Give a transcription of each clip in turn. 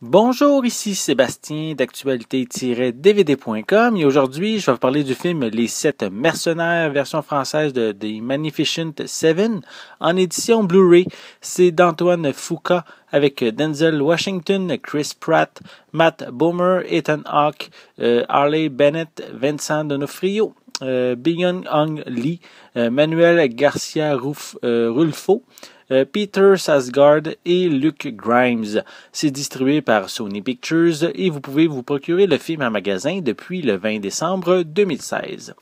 Bonjour, ici Sébastien d'actualité-dvd.com et aujourd'hui je vais vous parler du film Les Sept Mercenaires, version française de The Magnificent Seven en édition Blu-ray. C'est d'Antoine Foucault avec Denzel Washington, Chris Pratt, Matt Boomer, Ethan Hawke, euh, Harley Bennett, Vincent D'Onofrio. Euh, Byung Hong Lee, euh, Manuel Garcia Rulfo, euh, Peter Sasgard et Luke Grimes. C'est distribué par Sony Pictures et vous pouvez vous procurer le film en magasin depuis le 20 décembre 2016.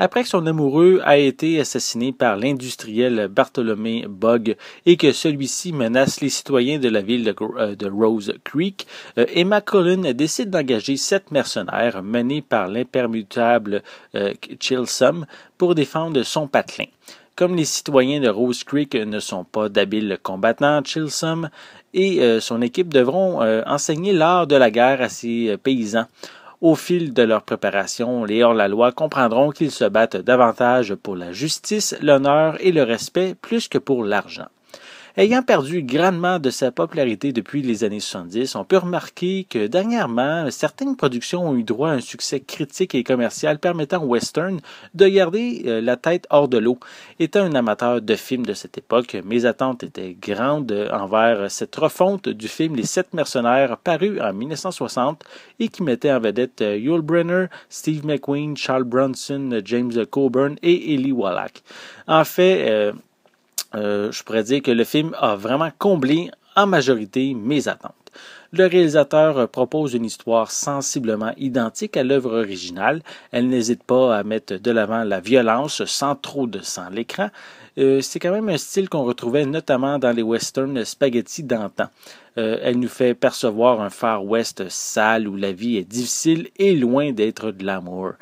Après que son amoureux a été assassiné par l'industriel Bartholomé Bog et que celui-ci menace les citoyens de la ville de, euh, Rose Creek, euh, Emma Cullen décide d'engager sept mercenaires menés par l'impermutable Chilsum pour défendre son patelin. Comme les citoyens de Rose Creek ne sont pas d'habiles combattants, Chilsom et euh, son équipe devront euh, enseigner l'art de la guerre à ces euh, paysans. Au fil de leur préparation, les hors-la-loi comprendront qu'ils se battent davantage pour la justice, l'honneur et le respect plus que pour l'argent. Ayant perdu grandement de sa popularité depuis les années 70, on peut remarquer que dernièrement, certaines productions ont eu droit à un succès critique et commercial permettant au western de garder euh, la tête hors de l'eau. Étant un amateur de films de cette époque, mes attentes étaient grandes envers cette refonte du film Les Sept Mercenaires paru en 1960 et qui mettait en vedette euh, Yul Brenner, Steve McQueen, Charles Bronson, James Coburn et Ellie Wallach. En fait, euh, euh, je pourrais dire que le film a vraiment comblé en majorité mes attentes. Le réalisateur euh, propose une histoire sensiblement identique à l'œuvre originale. Elle n'hésite pas à mettre de l'avant la violence sans trop de sang à l'écran. Euh, c'est quand même un style qu'on retrouvait notamment dans les westerns spaghetti d'antan. elle nous fait percevoir un Far West sale où la vie est difficile et loin d'être de l'amour.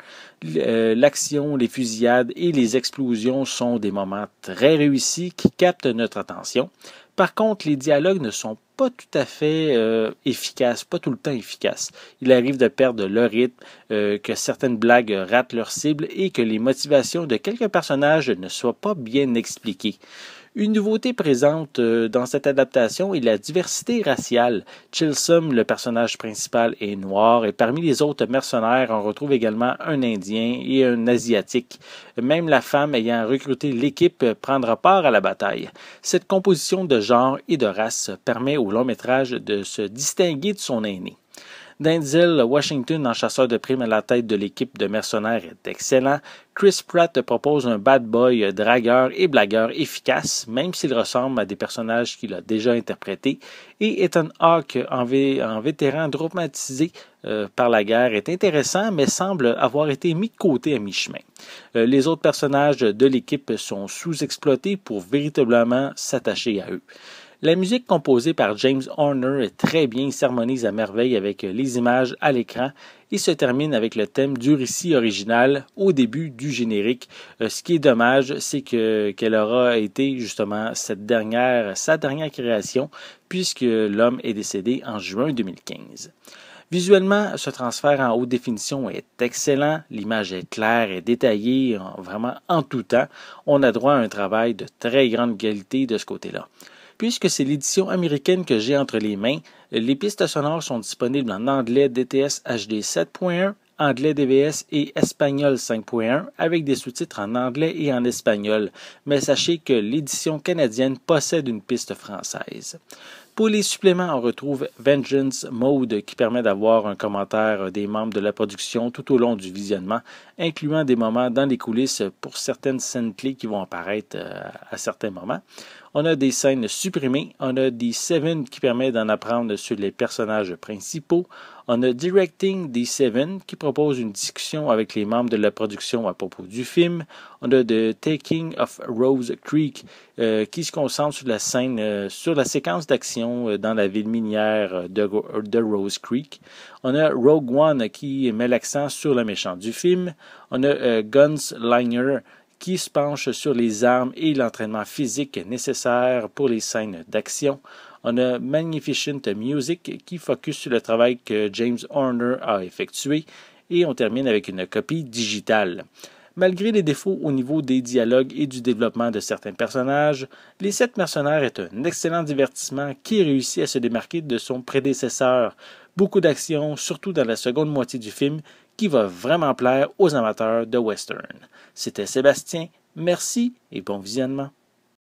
Euh, l'action, les fusillades et les explosions sont des moments très réussis qui captent notre attention. Par contre, les dialogues ne sont pas tout à fait euh, efficaces, pas tout le temps efficaces. Il arrive de perdre le rythme, euh, que certaines blagues ratent leur cible et que les motivations de quelques personnages ne soient pas bien expliquées. Une nouveauté présente euh, dans cette adaptation est la diversité raciale. Chilsum, le personnage principal, est noir et parmi les autres mercenaires, on retrouve également un Indien et un Asiatique. Même la femme ayant recruté l'équipe prendra part à la bataille. Cette composition de genre et de race permet au long métrage de se distinguer de son aîné. Denzel Washington en chasseur de primes à la tête de l'équipe de mercenaires est excellent. Chris Pratt propose un bad boy dragueur et blagueur efficace, même s'il ressemble à des personnages qu'il a déjà interprétés. Et Ethan Hawke, en, vétéran dramatisé euh, par la guerre, est intéressant, mais semble avoir été mis de côté à mi-chemin. Euh, les autres personnages de l'équipe sont sous-exploités pour véritablement s'attacher à eux. La musique composée par James Horner est très bien, s'harmonise à merveille avec les images à l'écran et se termine avec le thème du récit original au début du générique. Euh, ce qui est dommage, c'est que qu'elle aura été justement cette dernière, sa dernière création, puisque l'homme est décédé en juin 2015. Visuellement, ce transfert en haute définition est excellent. L'image est claire et détaillée, vraiment en tout temps. On a droit à un travail de très grande qualité de ce côté-là. Puisque c'est l'édition américaine que j'ai entre les mains, les pistes sonores sont disponibles en anglais DTS HD 7.1, anglais DVS et espagnol 5.1 avec des sous-titres en anglais et en espagnol, mais sachez que l'édition canadienne possède une piste française. Pour les suppléments, on retrouve Vengeance Mode qui permet d'avoir un commentaire des membres de la production tout au long du visionnement, incluant des moments dans les coulisses pour certaines scènes clés qui vont apparaître euh, à certains moments. On a des scènes supprimées, on a des Seven qui permet d'en apprendre sur les personnages principaux, on a Directing des Seven qui propose une discussion avec les membres de la production à propos du film, on a The Taking of Rose Creek euh, qui se concentre sur la scène, euh, sur la séquence d'action euh, dans la ville minière de, Rose Creek, on a Rogue One qui met l'accent sur le méchant du film, on a Gunslinger qui se penche sur les armes et l'entraînement physique nécessaire pour les scènes d'action. On a Magnificent Music qui focus sur le travail que James Horner a effectué et on termine avec une copie digitale. Malgré les défauts au niveau des dialogues et du développement de certains personnages, Les Sept Mercenaires est un excellent divertissement qui réussit à se démarquer de son prédécesseur. Beaucoup d'action, surtout dans la seconde moitié du film, qui va vraiment plaire aux amateurs de western. C'était Sébastien, merci et bon visionnement.